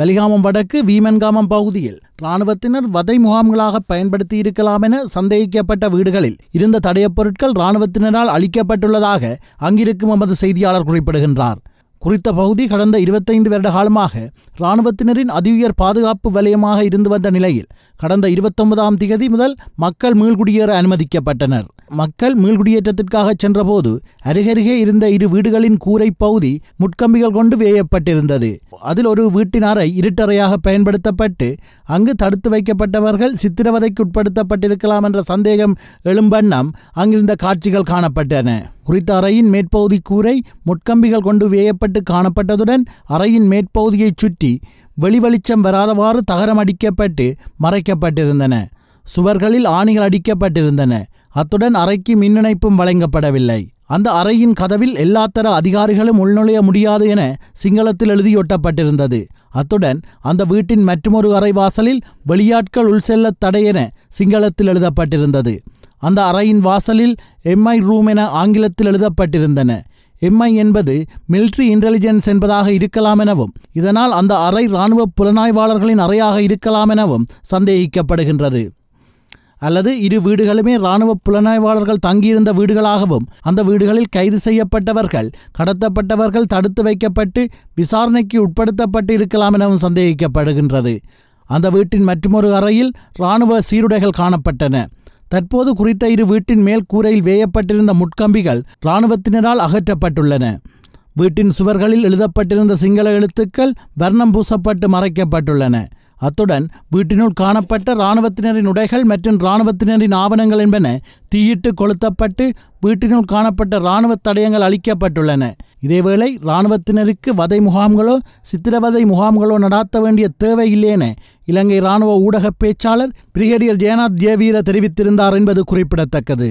வலிகாமம் வடக்கு வீமன்காமம் பகுதியில் ராணுவத்தினர் வதை முகாம்களாக பயன்படுத்தி இருக்கலாம் என சந்தேகிக்கப்பட்ட வீடுகளில் இருந்த தடையப் பொருட்கள் இராணுவத்தினரால் அளிக்கப்பட்டுள்ளதாக அங்கிருக்கும் எமது செய்தியாளர் குறிப்பிடுகின்றார் குறித்த பகுதி கடந்த இருபத்தைந்து வருட காலமாக இராணுவத்தினரின் அதியுயர் பாதுகாப்பு வலயமாக இருந்து வந்த நிலையில் கடந்த இருபத்தொன்பதாம் திகதி முதல் மக்கள் மீள்குடியேற அனுமதிக்கப்பட்டனர் மக்கள் மீள்குடியேற்றத்திற்காக சென்றபோது அருகருகே இருந்த இரு வீடுகளின் கூரை பகுதி முட்கம்பிகள் கொண்டு வேயப்பட்டிருந்தது அதில் ஒரு வீட்டினாரை இருட்டறையாக பயன்படுத்தப்பட்டு அங்கு தடுத்து வைக்கப்பட்டவர்கள் சித்திரவதைக்கு உட்படுத்தப்பட்டிருக்கலாம் என்ற சந்தேகம் எழும்பண்ணம் அங்கிருந்த காட்சிகள் காணப்பட்டன குறித்த அறையின் மேற்பகுதி கூரை முட்கம்பிகள் கொண்டு வேயப்பட்டு காணப்பட்டதுடன் அறையின் மேற்பகுதியைச் சுற்றி வெளிவெளிச்சம் வராதவாறு தகரம் அடிக்கப்பட்டு மறைக்கப்பட்டிருந்தன சுவர்களில் ஆணிகள் அடிக்கப்பட்டிருந்தன அத்துடன் அறைக்கு மின்னிணைப்பும் வழங்கப்படவில்லை அந்த அறையின் கதவில் எல்லாத்தர அதிகாரிகளும் உள்நுழைய முடியாது என சிங்களத்தில் எழுதியொட்டப்பட்டிருந்தது அத்துடன் அந்த வீட்டின் மற்றுமொரு அறை வாசலில் வெளியாட்கள் உள் செல்ல தடை என சிங்களத்தில் எழுதப்பட்டிருந்தது அந்த அறையின் வாசலில் எம்ஐ ரூம் என ஆங்கிலத்தில் எழுதப்பட்டிருந்தன எம்ஐ என்பது மிலிட்ரி இன்டெலிஜென்ஸ் என்பதாக இருக்கலாம் எனவும் இதனால் அந்த அறை இராணுவ புலனாய்வாளர்களின் அறையாக இருக்கலாம் எனவும் சந்தேகிக்கப்படுகின்றது அல்லது இரு வீடுகளுமே இராணுவ புலனாய்வாளர்கள் தங்கியிருந்த வீடுகளாகவும் அந்த வீடுகளில் கைது செய்யப்பட்டவர்கள் கடத்தப்பட்டவர்கள் தடுத்து வைக்கப்பட்டு விசாரணைக்கு உட்படுத்தப்பட்டு இருக்கலாம் எனவும் சந்தேகிக்கப்படுகின்றது அந்த வீட்டின் மற்றொரு அறையில் இராணுவ சீருடைகள் காணப்பட்டன தற்போது குறித்த இரு வீட்டின் மேல் கூரையில் வேயப்பட்டிருந்த முட்கம்பிகள் இராணுவத்தினரால் அகற்றப்பட்டுள்ளன வீட்டின் சுவர்களில் எழுதப்பட்டிருந்த சிங்கள எழுத்துக்கள் வர்ணம் பூசப்பட்டு மறைக்கப்பட்டுள்ளன அத்துடன் வீட்டினுள் காணப்பட்ட இராணுவத்தினரின் உடைகள் மற்றும் இராணுவத்தினரின் ஆவணங்கள் என்பன தீயிட்டு கொளுத்தப்பட்டு வீட்டினுள் காணப்பட்ட இராணுவ தடயங்கள் அளிக்கப்பட்டுள்ளன இதேவேளை இராணுவத்தினருக்கு வதை முகாம்களோ சித்திரவதை முகாம்களோ நடாத்த வேண்டிய தேவை இல்லையென இலங்கை இராணுவ ஊடக பேச்சாளர் பிரிகேடியர் ஜெயநாத் ஜேவீர தெரிவித்திருந்தார் என்பது குறிப்பிடத்தக்கது